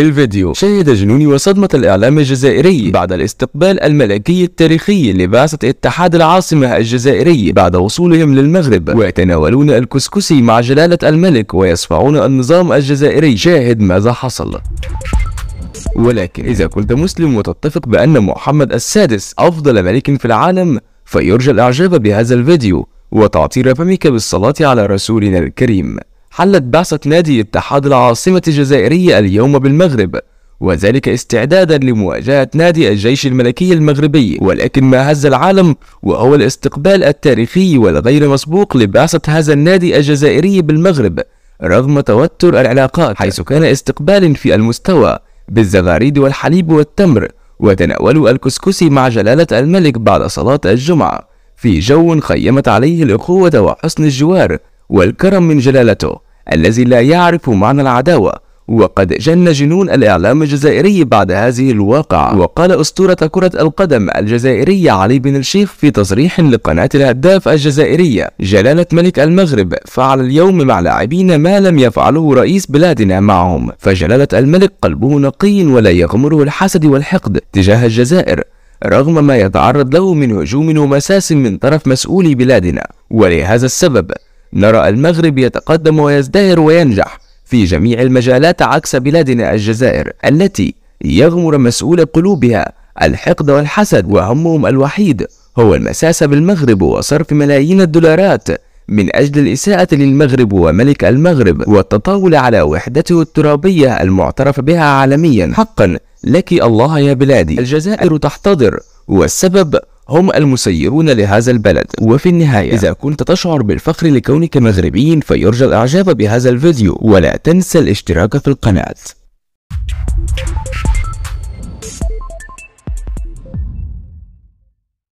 الفيديو شهد جنوني وصدمة الإعلام الجزائري بعد الاستقبال الملكي التاريخي لبعثة اتحاد العاصمة الجزائري بعد وصولهم للمغرب ويتناولون الكسكسي مع جلالة الملك ويصفعون النظام الجزائري شاهد ماذا حصل ولكن إذا كنت مسلم وتتفق بأن محمد السادس أفضل ملك في العالم فيرجى الإعجاب بهذا الفيديو وتعطير فمك بالصلاة على رسولنا الكريم حلت بعثة نادي اتحاد العاصمة الجزائرية اليوم بالمغرب وذلك استعدادا لمواجهة نادي الجيش الملكي المغربي ولكن ما هز العالم وهو الاستقبال التاريخي والغير مسبوق لبعثة هذا النادي الجزائري بالمغرب رغم توتر العلاقات حيث كان استقبال في المستوى بالزغاريد والحليب والتمر وتناولوا الكسكسي مع جلالة الملك بعد صلاة الجمعة في جو خيمت عليه الأخوة وحسن الجوار والكرم من جلالته الذي لا يعرف معنى العداوة وقد جن جنون الإعلام الجزائري بعد هذه الواقعة وقال أسطورة كرة القدم الجزائرية علي بن الشيخ في تصريح لقناة الهداف الجزائرية جلالة ملك المغرب فعل اليوم مع لاعبين ما لم يفعله رئيس بلادنا معهم فجلالة الملك قلبه نقي ولا يغمره الحسد والحقد تجاه الجزائر رغم ما يتعرض له من هجوم ومساس من طرف مسؤولي بلادنا ولهذا السبب نرى المغرب يتقدم ويزدهر وينجح في جميع المجالات عكس بلادنا الجزائر التي يغمر مسؤول قلوبها الحقد والحسد وهمهم الوحيد هو المساس بالمغرب وصرف ملايين الدولارات من أجل الإساءة للمغرب وملك المغرب والتطاول على وحدته الترابية المعترف بها عالميا حقا لك الله يا بلادي الجزائر تحتضر والسبب هم المسيرون لهذا البلد وفي النهاية إذا كنت تشعر بالفخر لكونك مغربي فيرجى الإعجاب بهذا الفيديو ولا تنسى الاشتراك في القناة